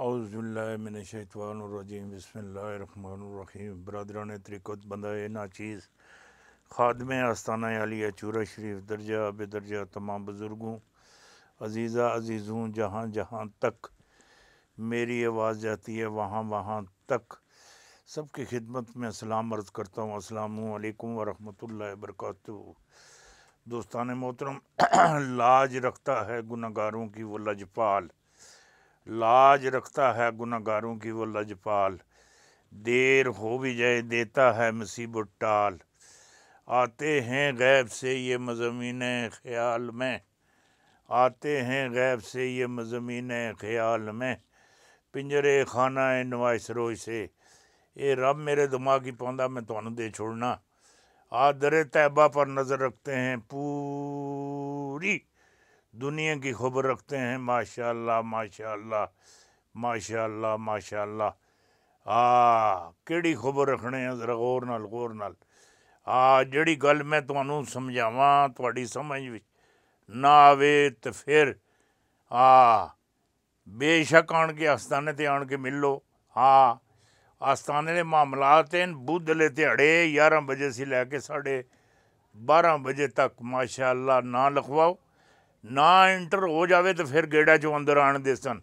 अउज़बिल्लिनशैतवानरजीम बसमीम बरदरा ने तरीक़त बंदाए चीज़ खादम आस्थाना आलिया चूरा शरीफ दर्जा बेदर्जा तमाम बुज़ुर्गों अजीज़ा अजीज़ों जहाँ जहाँ तक मेरी आवाज़ जाती है वहाँ वहाँ तक सबकी खिदमत में सलाम अर्ज़ करता हूँ असलकम वरहमल वरक दोस्तान मोहतरम लाज रखता है गुनागारों की वो लजपाल लाज रखता है गुनागारों की वो लजपाल देर हो भी जाए देता है मुसीबत टाल आते हैं गैब से ये मजमीन ख्याल में आते हैं गैब से ये मजमीन ख्याल में पिंजरे खाना है नवाइस रोज से ये रब मेरे दिमाग ही पाँदा मैं थोड़ा दे छोड़ना आदर तैबा पर नज़र रखते हैं पूरी दुनिया की खबर रखते हैं माशाल्लाह माशाल्लाह माशाल्लाह माशाल्लाह आ केड़ी खबर रखने जरा गौर नाल गौर नाल आ जड़ी गल मैं थानू समझावी समझ में ना आवे तो फिर आ बेशक आन के अस्ताने ते आन के मिलो हाँ अस्ताने के मामलात हैं बुधले ध्याड़े ग्यारह बजे से लैके साढ़े बारह बजे तक माशाल्लाह ना लिखवाओ ना इंटर हो जाए तो फिर गेड़ा चो अंदर आने दे सन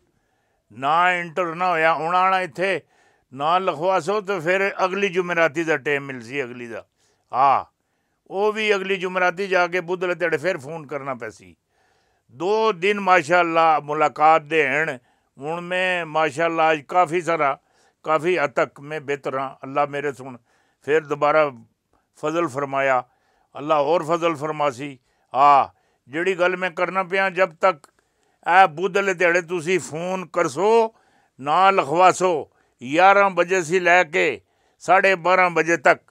ना इंटर ना होना आना इतने ना लिखवा सो तो फिर अगली जुमेराती का टेम मिल सी अगली का आ वो भी अगली जुमेराती जाके बुधले तेड़े फिर फोन करना पैसी दो दिन माशाला मुलाकात दे हूँ मैं माशाला अज काफ़ी सारा काफ़ी हद तक मैं बेहतर हाँ अल्लाह मेरे सुन फिर दोबारा फजल फरमाया अल्लाह और फजल फरमासी आ ਜਿਹੜੀ ਗੱਲ ਮੈਂ ਕਰਨਾ ਪਿਆ ਜਦ ਤੱਕ ਇਹ ਬੁੱਧਲੇ ਦਿਹਾੜੇ ਤੁਸੀਂ ਫੋਨ ਕਰਸੋ ਨਾ ਲਖਵਾਸੋ 11 ਵਜੇ ਸੀ ਲੈ ਕੇ 12:30 ਵਜੇ ਤੱਕ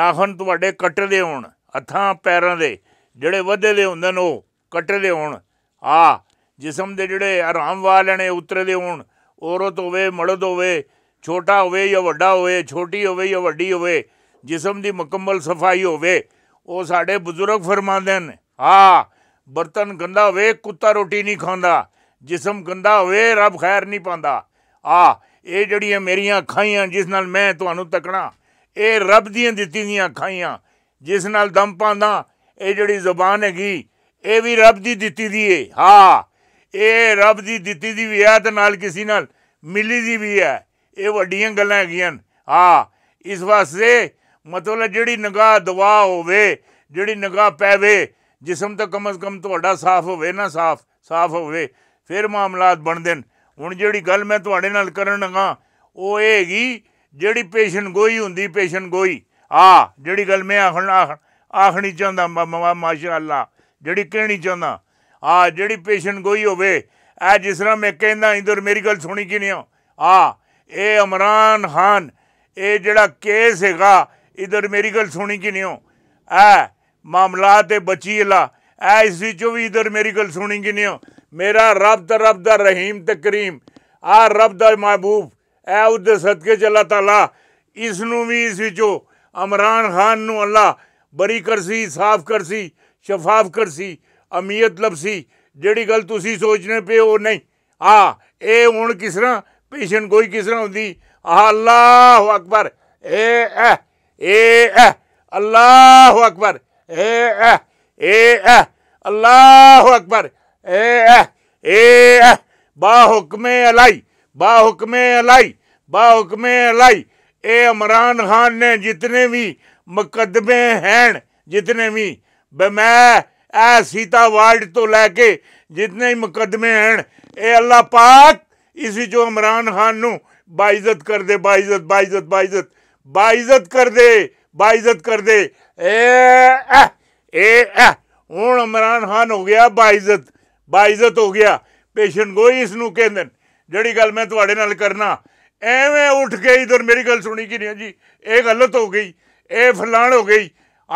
ਨਾਖਨ ਤੁਹਾਡੇ ਕੱਟਦੇ ਹੋਣ ਹੱਥਾਂ ਪੈਰਾਂ ਦੇ ਜਿਹੜੇ ਦੇ ਹੁੰਦੇ ਨੇ ਉਹ ਕੱਟਦੇ ਹੋਣ ਆ ਜਿਸਮ ਦੇ ਜਿਹੜੇ ਆਰਾਮ ਵਾਲੇ ਨੇ ਉਤਰਦੇ ਹੋਣ ਔਰਤ ਹੋਵੇ ਮਰਦ ਹੋਵੇ ਛੋਟਾ ਹੋਵੇ ਜਾਂ ਵੱਡਾ ਹੋਵੇ ਛੋਟੀ ਹੋਵੇ ਜਾਂ ਵੱਡੀ ਹੋਵੇ ਜਿਸਮ ਦੀ ਮੁਕੰਮਲ ਸਫਾਈ ਹੋਵੇ ਉਹ ਸਾਡੇ ਬਜ਼ੁਰਗ ਫਰਮਾਉਂਦੇ ਨੇ ਆ ਬਰਤਨ ਗੰਦਾ ਹੋਵੇ ਕੁੱਤਾ ਰੋਟੀ ਨਹੀਂ ਖਾਂਦਾ ਜਿਸਮ ਗੰਦਾ ਹੋਵੇ ਰੱਬ ਖੈਰ ਨਹੀਂ ਪਾਉਂਦਾ ਆ ਇਹ ਜਿਹੜੀਆਂ ਮੇਰੀਆਂ ਅੱਖਾਂ ਜਿਸ ਨਾਲ ਮੈਂ ਤੁਹਾਨੂੰ ਤੱਕਣਾ ਇਹ ਰੱਬ ਦੀਆਂ ਦਿੱਤੀ ਦੀਆਂ ਅੱਖਾਂ ਜਿਸ ਨਾਲ ਦਮ ਪਾਉਂਦਾ ਇਹ ਜਿਹੜੀ ਜ਼ੁਬਾਨ ਹੈਗੀ ਇਹ ਵੀ ਰੱਬ ਦੀ ਦਿੱਤੀ ਦੀ ਹੈ ਹਾਂ ਇਹ ਰੱਬ ਦੀ ਦਿੱਤੀ ਦੀ ਵੀ ਹੈ ਤੇ ਨਾਲ ਕਿਸੇ ਨਾਲ ਮਿਲੀ ਦੀ ਵੀ ਹੈ ਇਹ ਵੱਡੀਆਂ ਗੱਲਾਂ ਹੈਗੀਆਂ ਹਾਂ ਇਸ ਵਾਸਤੇ ਮਤਲਬ ਜਿਹੜੀ ਨਗਾਹ ਦਵਾ ਹੋਵੇ ਜਿਹੜੀ ਨਗਾਹ ਪੈਵੇ ਜਿਸਮ ਤਾਂ ਕਮ ਅਜ਼ ਕਮ ਤੁਹਾਡਾ ਸਾਫ਼ ਹੋਵੇ ਨਾ ਸਾਫ਼ ਸਾਫ਼ ਹੋਵੇ ਫਿਰ ਮਾਮਲਾਤ ਬਣਦੇ ਨੇ ਹੁਣ ਜਿਹੜੀ ਗੱਲ ਮੈਂ ਤੁਹਾਡੇ ਨਾਲ ਕਰਨ ਲਗਾ ਉਹ ਇਹ ਹੈਗੀ ਜਿਹੜੀ ਪੇਸ਼ੈਂਟ ਗੋਈ ਹੁੰਦੀ ਪੇਸ਼ੈਂਟ ਗੋਈ ਆ ਜਿਹੜੀ ਗੱਲ ਮੈਂ ਆਖਣ ਆਖਣੀ ਚਾਹੁੰਦਾ ਮਾਸ਼ਾਅੱਲਾ ਜਿਹੜੀ ਕਹਿਣੀ ਚਾਹੁੰਦਾ ਆ ਜਿਹੜੀ ਪੇਸ਼ੈਂਟ ਗੋਈ ਹੋਵੇ ਆ ਜਿਸ ਤਰ੍ਹਾਂ ਮੈਂ ਕਹਿੰਦਾ ਇੰਦਰ ਮੇਰੀ ਗੱਲ ਸੁਣੀ ਕਿ ਨਹੀਂ ਆ ਇਹ ਇਮਰਾਨ ਖਾਨ ਇਹ ਜਿਹੜਾ ਕੇਸ ਹੈਗਾ ਇਧਰ ਮੇਰੀ ਗੱਲ ਸੁਣੀ ਕਿ ਨਹੀਂ ਆ ਮਾਮਲਾ ਤੇ ਬਚੀ ਲਾ ਐਸ ਵਿੱਚ ਵੀ ਇਧਰ ਮੇਰੀ ਗੱਲ ਸੁਣੀ ਕਿ ਨਹੀਂ ਮੇਰਾ ਰੱਬ ਦਾ ਰੱਬ ਦਾ ਰਹੀਮ ਤੇ ਕਰੀਮ ਆ ਰੱਬ ਦਾ ਮਹਿਬੂਬ ਐ ਉਹਦੇ ਸਦਕੇ ਚ ਅੱਲਾ ਤਾਲਾ ਇਸ ਨੂੰ ਵੀ ਇਸ ਵਿੱਚੋਂ ਇਮਰਾਨ ਖਾਨ ਨੂੰ ਅੱਲਾ ਬਰੀ ਕਰਸੀ ਸਾਫ਼ ਕਰਸੀ ਸ਼ਫਾਫ ਕਰਸੀ ਅਮੀਅਤ ਲਬਸੀ ਜਿਹੜੀ ਗੱਲ ਤੁਸੀਂ ਸੋਚਨੇ ਪਏ ਉਹ ਨਹੀਂ ਆ ਇਹ ਹੁਣ ਕਿਸ ਤਰ੍ਹਾਂ ਪੇਸ਼ੈਂਟ ਕੋਈ ਕਿਸ ਤਰ੍ਹਾਂ ਹੁੰਦੀ ਆਹ ਅੱਲਾਹੁ ਅਕਬਰ ਇਹ ਇਹ ਅੱਲਾਹੁ ਅਕਬਰ ए एह, ए एह, अल्लाह अकबर ए एह, ए बा हुक्मे अलाई हुक्मे अलाई हुक्मे अलाई ए इमरान खान ने जितने भी मुकदमे हैं जितने भी मैं ए सीता वार्ड तो लैके जितने ही मुकदमे हैं ए अल्लाह पाक इसी जो इमरान खान न बाइजत कर दे बाइजत बाइजत बाइजत बाइजत कर दे बाइजत कर दे ਇਹ ਇਹ ਹੁਣ ਇਮਰਾਨ ਖਾਨ ਹੋ ਗਿਆ ਬਾਇਜ਼ਤ ਬਾਇਜ਼ਤ ਹੋ ਗਿਆ ਪੇਸ਼ੈਂਟ ਕੋਈ ਇਸ ਨੂੰ ਕਹਿੰਦੇ ਜਿਹੜੀ ਗੱਲ ਮੈਂ ਤੁਹਾਡੇ ਨਾਲ ਕਰਨਾ ਐਵੇਂ ਉੱਠ ਕੇ ਇਧਰ ਮੇਰੀ ਗੱਲ ਸੁਣੀ ਕਿ ਨਹੀਂ ਜੀ ਇਹ ਗਲਤ ਹੋ ਗਈ ਇਹ ਫਲਾਣ ਹੋ ਗਈ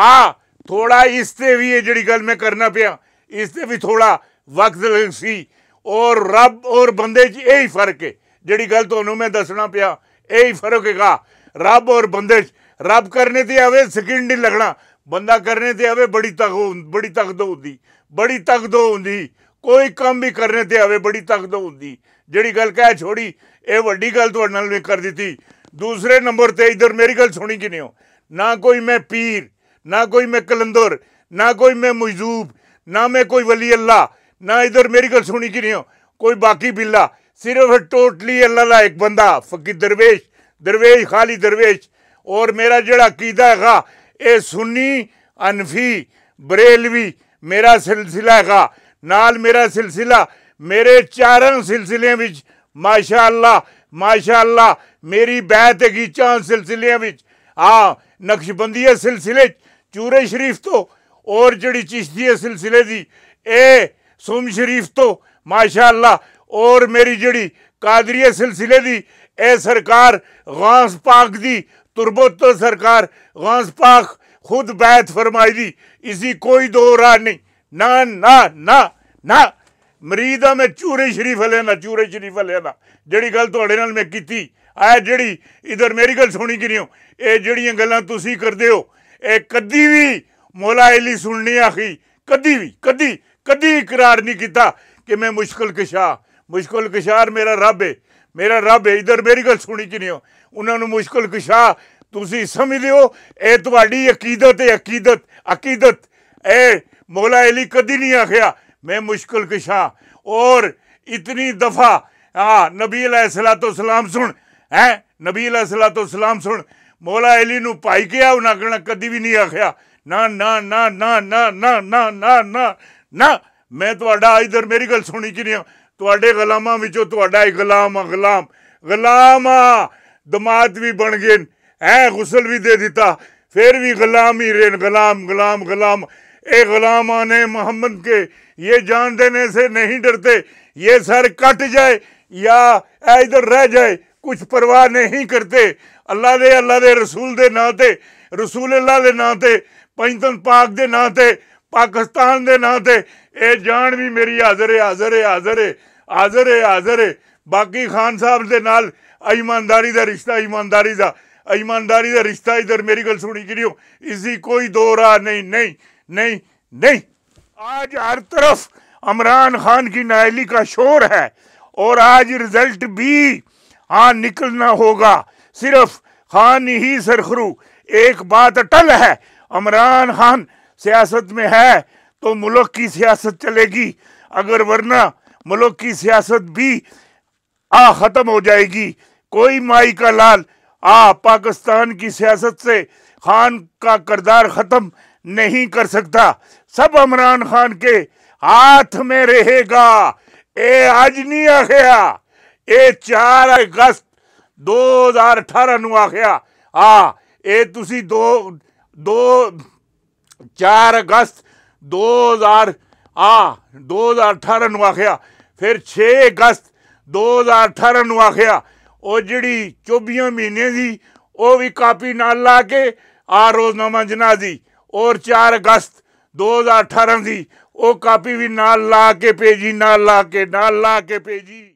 ਆ ਥੋੜਾ ਇਸ ਤੇ ਵੀ ਇਹ ਜਿਹੜੀ ਗੱਲ ਮੈਂ ਕਰਨਾ ਪਿਆ ਇਸ ਤੇ ਵੀ ਥੋੜਾ ਵਕਤ ਲੱਗ ਸੀ ਔਰ ਰੱਬ ਔਰ ਬੰਦੇ 'ਚ ਇਹੀ ਫਰਕ ਹੈ ਜਿਹੜੀ ਗੱਲ ਤੁਹਾਨੂੰ ਮੈਂ ਦੱਸਣਾ ਪਿਆ ਇਹੀ ਫਰਕ ਹੈਗਾ ਰੱਬ ਔਰ ਬੰਦੇ 'ਚ ਰੱਬ ਕਰਨੇ ਤੇ ਆਵੇ ਸਕਿੰਡ ਨਹੀਂ ਲੱਗਣਾ ਬੰਦਾ ਕਰਨੇ ਤੇ ਆਵੇ ਬੜੀ ਤੱਕ ਬੜੀ ਤੱਕਦੋ ਹੁੰਦੀ ਬੜੀ ਤੱਕਦੋ ਹੁੰਦੀ ਕੋਈ ਕੰਮ ਵੀ ਕਰਨੇ ਤੇ ਆਵੇ ਬੜੀ ਤੱਕਦੋ ਹੁੰਦੀ ਜਿਹੜੀ ਗੱਲ ਕਹਿ ਛੋੜੀ ਇਹ ਵੱਡੀ ਗੱਲ ਤੁਹਾਡੇ ਨਾਲ ਵੀ ਕਰ ਦਿੱਤੀ ਦੂਸਰੇ ਨੰਬਰ ਤੇ ਇਧਰ ਮੇਰੀ ਗੱਲ ਸੁਣੀ ਕਿ ਨਹੀਂ ਹੋ ਨਾ ਕੋਈ ਮੈਂ ਪੀਰ ਨਾ ਕੋਈ ਮੈਂ ਕਲੰਦਰ ਨਾ ਕੋਈ ਮੈਂ ਮਜਦੂਬ ਨਾ ਮੈਂ ਕੋਈ ਵਲੀ ਅੱਲਾ ना इधर मेरी गल सुनी कि नहीं हो कोई बाकी बिल्ला सिर्फ टोटली अल्लाह एक बंदा फकीर दरवेश दरवेश खाली दरवेश ਔਰ ਮੇਰਾ ਜਿਹੜਾ ਅਕੀਦਾ ਹੈਗਾ ਇਹ ਸੁੰਨੀ ਅਨਫੀ ਬਰੇਲਵੀ ਮੇਰਾ ਸਿਲਸਿਲਾ ਹੈਗਾ ਨਾਲ ਮੇਰਾ ਸਿਲਸਿਲਾ ਮੇਰੇ ਚਾਰਾਂ ਸਿਲਸਿਲਿਆਂ ਵਿੱਚ ਮਾਸ਼ਾਅੱਲਾ ਮਾਸ਼ਾਅੱਲਾ ਮੇਰੀ ਬੈਤ ਹੈਗੀ ਚਾਂ ਸਿਲਸਿਲਿਆਂ ਵਿੱਚ ਆ ਨਕਸ਼ਬੰਦੀਆ ਸਿਲਸਿਲੇ ਚੂਰੇ ਸ਼ਰੀਫ ਤੋਂ ਔਰ ਜਿਹੜੀ ਚਿਸ਼ਤੀਆ ਸਿਲਸਿਲੇ ਦੀ ਇਹ ਸੁਮ ਸ਼ਰੀਫ ਤੋਂ ਮਾਸ਼ਾਅੱਲਾ ਔਰ ਮੇਰੀ ਜਿਹੜੀ ਕਾਦਰੀਆ ਸਿਲਸਿਲੇ ਦੀ ਇਹ ਸਰਕਾਰ ਗਾਂਸ ਪਾਕ ਦੀ तुरबोतो सरकार गौस पाक खुद बैत फरमाई दी इसी कोई दो राह नहीं ना ना ना ना ਮਰੀਦਾ ਮੈਂ ਚੂਰੇ ਸ਼ਰੀਫ ਲੈਣਾ ਚੂਰੇ ਸ਼ਰੀਫ ਲੈਣਾ ਜਿਹੜੀ ਗੱਲ ਤੁਹਾਡੇ ਨਾਲ ਮੈਂ ਕੀਤੀ ਆ ਜਿਹੜੀ ਇਧਰ ਮੇਰੀ ਗੱਲ ਸੁਣੀ ਕਿ ਨਹੀਂ ਹੋ ਇਹ ਜਿਹੜੀਆਂ ਗੱਲਾਂ ਤੁਸੀਂ ਕਰਦੇ ਹੋ ਇਹ ਕਦੀ ਵੀ ਮੌਲਾ ਅਲੀ ਸੁਣਨੀ ਆਖੀ ਕਦੀ ਵੀ ਕਦੀ ਕਦੀ ਇਕਰਾਰ ਨਹੀਂ ਕੀਤਾ ਕਿ ਮੈਂ ਮੁਸ਼ਕਲ ਕਸ਼ਾ ਮੁਸ਼ਕਲ ਕਸ਼ਾਰ ਮੇਰਾ ਰੱਬ ਹੈ ਮੇਰਾ ਰੱਬ ਹੈ ਇਧਰ ਮੇਰੀ ਗੱਲ ਸੁਣੀ ਕਿ ਨਹੀਂ ਉਹਨਾਂ ਨੂੰ ਮੁਸ਼ਕਲ ਕੁਸ਼ਾ ਤੁਸੀਂ ਸਮਝ ਲਿਓ ਇਹ ਤੁਹਾਡੀ ਅਕੀਦਤ ਹੈ ਅਕੀਦਤ ਅਕੀਦਤ ਇਹ ਮੌਲਾ ਅਲੀ ਕਦੀ ਨਹੀਂ ਆਖਿਆ ਮੈਂ ਮੁਸ਼ਕਲ ਕੁਸ਼ਾ ਔਰ ਇਤਨੀ ਦਫਾ ਆ ਨਬੀ ਅਲੈਹਿਸਲਾਤੁ ਸਲਾਮ ਸੁਣ ਹੈ ਨਬੀ ਅਲੈਹਿਸਲਾਤੁ ਸਲਾਮ ਸੁਣ ਮੌਲਾ ਅਲੀ ਨੂੰ ਭਾਈ ਕਿਹਾ ਉਹਨਾਂ ਕਹਣਾ ਕਦੀ ਵੀ ਨਹੀਂ ਆਖਿਆ ਨਾ ਨਾ ਨਾ ਨਾ ਨਾ ਨਾ ਨਾ ਨਾ ਨਾ ਮੈਂ ਤੁਹਾਡਾ ਇਧਰ ਮੇਰੀ ਗੱਲ ਸੁਣੀ ਕਿ ਨਹੀਂ थोड़े ਗੁਲਾਮਾਂ में ਤੁਹਾਡਾ ही गुलाम आ गुलाम गुलाम आ ਦਮਾਤ भी बन गए ਹੈ गुसल भी ਦੇ ਦਿੱਤਾ फिर भी गुलाम ही रेन गुलाम गुलाम गुलाम ये गुलाम आने मोहम्मद के ये जान देने से नहीं डरते ये सर कट जाए या इधर रह जाए कुछ परवाह नहीं करते अल्लाह दे अल्लाह दे रसूल दे नाते रसूल अल्लाह दे नाते पंजतन पाक दे नाते पाकिस्तान दे नाते ये जान भी मेरी हाजर है हाजर है हाजर है हाजिर है हाजिर है बाकी ख़ान साहब के नाल ईमानदारी का रिश्ता ईमानदारी का ईमानदारी का रिश्ता इधर मेरी गल सुनी कि इसकी कोई दो राह नहीं नहीं नहीं नहीं आज हर तरफ इमरान खान की नायली का शोर है और आज रिजल्ट भी हाँ निकलना होगा सिर्फ खान ही सरखरू एक बात अटल है इमरान खान सियासत में है तो मुल्क की सियासत चलेगी अगर वरना मुल्क की सियासत भी आ ख़त्म हो जाएगी कोई माई का लाल आ पाकिस्तान की सियासत से खान का करदार ख़त्म नहीं कर सकता सब इमरान खान के हाथ में रहेगा ए आज नहीं आ गया ए चार अगस्त दो हज़ार अठारह गया आ ए तुसी दो दो चार अगस्त दो हजार ਆ 2018 ਨੂੰ ਆਖਿਆ ਫਿਰ 6 ਅਗਸਤ 2018 ਨੂੰ ਆਖਿਆ ਉਹ ਜਿਹੜੀ 24 ਮਹੀਨੇ ਦੀ ਉਹ ਵੀ ਕਾਪੀ ਨਾਲ ਲਾ ਕੇ ਆ ਰੋਜ਼ਨਾਮਾ ਜਨਾਜ਼ੀ ਔਰ 4 ਅਗਸਤ 2018 ਦੀ ਉਹ ਕਾਪੀ ਵੀ ਨਾਲ ਲਾ ਕੇ ਭੇਜੀ ਨਾਲ ਲਾ ਕੇ ਨਾਲ ਲਾ ਕੇ ਭੇਜੀ